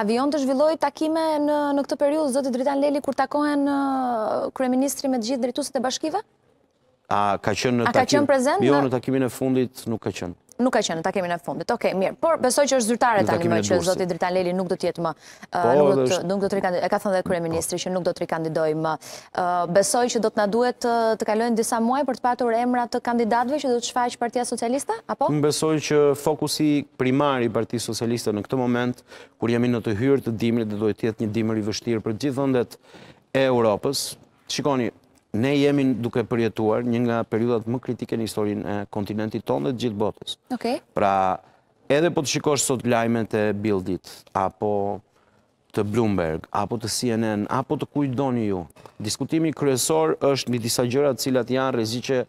Avion të zhvilloj takime në këtë periud, zotit Dritan Leli, kur takohen uh, kreministri me gjithë drituset e bashkive? A ka qënë prezent? Jo, në takimin e fundit nuk ka qënë nuk ka qenë, ta kemi në fundit. Oke, mirë. Por besoj që është zyrtare tani më që zoti Dritan Leli nuk do të jetë më uh, po, nuk do të nuk do të rikandidoj. E ka thënë edhe kryeministri po. që nuk do të rikandidoj më. Uh, besoj që do të na duhet uh, të kalojnë disa muaj për të patur emra të kandidatëve që do të shfaqë Partia Socialiste apo? Unë besoj që fokusi primar i Partisë Socialiste në këtë moment, kur jemi në të hyrë të dimrit, do të jetë një dimër i vështirë për gjithë vendet e Evropës. Shikoni, ne jemi duke përjetuar një nga periudat më kritike në historinë e kontinentit tonë dhe gjithë botës. Pra, edhe po të shikosh sot lajmet e Bildit, apo të Bloomberg, apo të CNN, apo të kujtë doni ju, diskutimi kryesor është një disa gjërat cilat janë rezice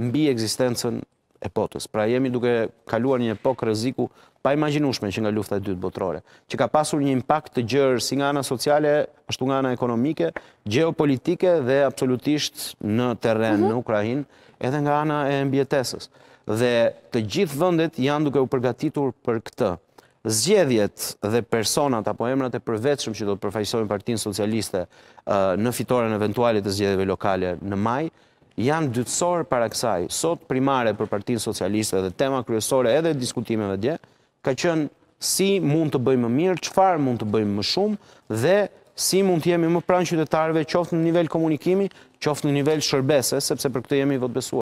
mbi eksistencen e Pra jemi duke kaluar një epok rëziku pa imaginushme që nga lufta e dytë botërore, që ka pasur një impact të gjërë si nga ana sociale, ashtu nga ana ekonomike, geopolitike dhe absolutisht në teren në Ukrajin, edhe nga ana e mbjetesës. Dhe të gjithë vëndet janë duke u përgatitur për këtë. Zgjedhjet dhe personat apo emrat e përveçëm që do të përfajsojnë partinë socialiste uh, në fitore në eventualit të zgjedhjeve lokale në majë, janë dytësor para kësaj, sot primare për partinë socialiste dhe tema kryesore edhe diskutimeve dje, ka qënë si mund të bëjmë më mirë, qëfar mund të bëjmë më shumë, dhe si mund të jemi më pranë qytetarve qoftë në nivel komunikimi, qoftë në nivel shërbese, sepse për këtë jemi votbesuar.